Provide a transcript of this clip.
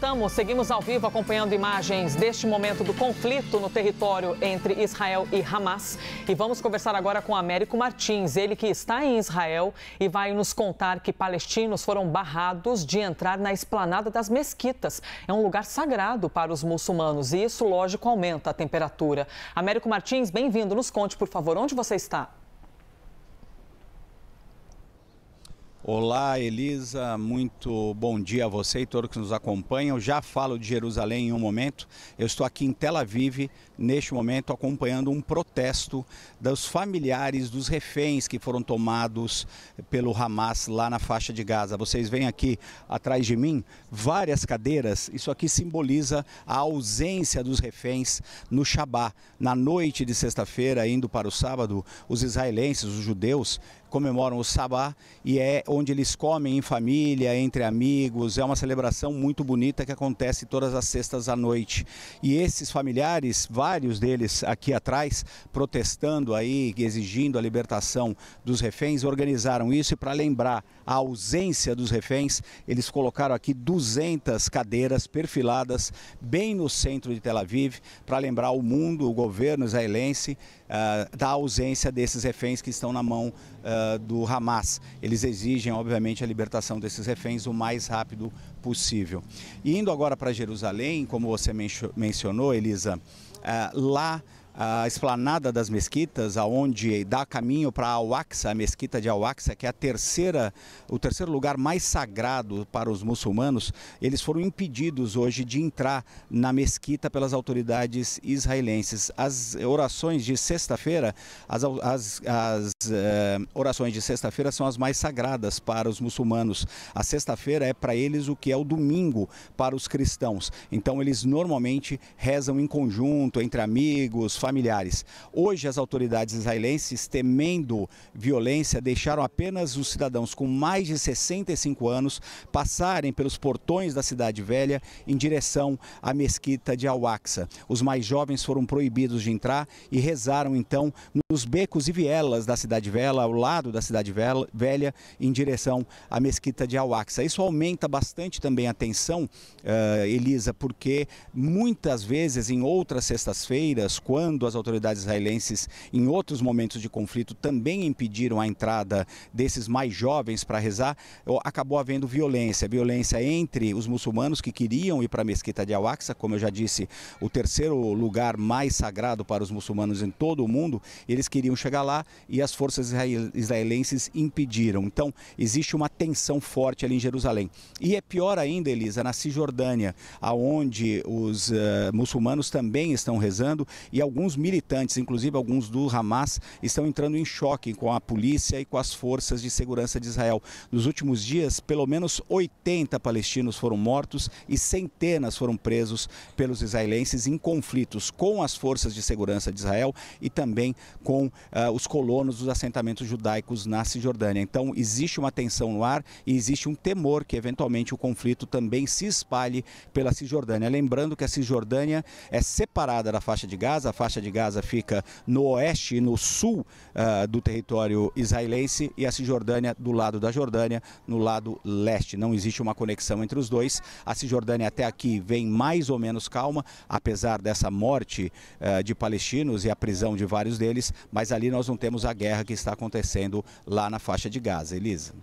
voltamos, seguimos ao vivo acompanhando imagens deste momento do conflito no território entre Israel e Hamas. E vamos conversar agora com Américo Martins, ele que está em Israel e vai nos contar que palestinos foram barrados de entrar na esplanada das mesquitas. É um lugar sagrado para os muçulmanos e isso, lógico, aumenta a temperatura. Américo Martins, bem-vindo. Nos conte, por favor, onde você está? Olá, Elisa. Muito bom dia a você e todos que nos acompanham. Já falo de Jerusalém em um momento. Eu estou aqui em Tel Aviv, neste momento, acompanhando um protesto dos familiares dos reféns que foram tomados pelo Hamas lá na faixa de Gaza. Vocês veem aqui atrás de mim várias cadeiras. Isso aqui simboliza a ausência dos reféns no Shabá, Na noite de sexta-feira, indo para o sábado, os israelenses, os judeus, comemoram o Sabá e é onde eles comem em família, entre amigos. É uma celebração muito bonita que acontece todas as sextas à noite. E esses familiares, vários deles aqui atrás, protestando aí, exigindo a libertação dos reféns, organizaram isso e para lembrar a ausência dos reféns, eles colocaram aqui 200 cadeiras perfiladas bem no centro de Tel Aviv para lembrar o mundo, o governo israelense, uh, da ausência desses reféns que estão na mão uh, do Hamas. Eles exigem, obviamente, a libertação desses reféns o mais rápido possível. E indo agora para Jerusalém, como você mencionou, Elisa, uh, lá a esplanada das mesquitas, aonde dá caminho para Al-Aqsa, a mesquita de Al-Aqsa, que é a terceira, o terceiro lugar mais sagrado para os muçulmanos, eles foram impedidos hoje de entrar na mesquita pelas autoridades israelenses. As orações de sexta-feira, as, as, as eh, orações de sexta-feira são as mais sagradas para os muçulmanos. A sexta-feira é para eles o que é o domingo para os cristãos. Então eles normalmente rezam em conjunto, entre amigos, familiares. Hoje, as autoridades israelenses, temendo violência, deixaram apenas os cidadãos com mais de 65 anos passarem pelos portões da Cidade Velha em direção à mesquita de Al-Aqsa. Os mais jovens foram proibidos de entrar e rezaram então nos becos e vielas da Cidade Velha, ao lado da Cidade Velha, em direção à mesquita de Al-Aqsa. Isso aumenta bastante também a tensão, uh, Elisa, porque muitas vezes em outras sextas-feiras, quando quando as autoridades israelenses, em outros momentos de conflito, também impediram a entrada desses mais jovens para rezar, acabou havendo violência. Violência entre os muçulmanos que queriam ir para a mesquita de Al-Aqsa, como eu já disse, o terceiro lugar mais sagrado para os muçulmanos em todo o mundo. Eles queriam chegar lá e as forças israelenses impediram. Então, existe uma tensão forte ali em Jerusalém. E é pior ainda, Elisa, na Cisjordânia, aonde os uh, muçulmanos também estão rezando e alguns alguns militantes, inclusive alguns do Hamas, estão entrando em choque com a polícia e com as forças de segurança de Israel. Nos últimos dias, pelo menos 80 palestinos foram mortos e centenas foram presos pelos israelenses em conflitos com as forças de segurança de Israel e também com uh, os colonos dos assentamentos judaicos na Cisjordânia. Então, existe uma tensão no ar e existe um temor que, eventualmente, o conflito também se espalhe pela Cisjordânia. Lembrando que a Cisjordânia é separada da faixa de Gaza, a faixa faixa de Gaza fica no oeste e no sul uh, do território israelense e a Cisjordânia do lado da Jordânia, no lado leste. Não existe uma conexão entre os dois. A Cisjordânia até aqui vem mais ou menos calma, apesar dessa morte uh, de palestinos e a prisão de vários deles, mas ali nós não temos a guerra que está acontecendo lá na faixa de Gaza. Elisa.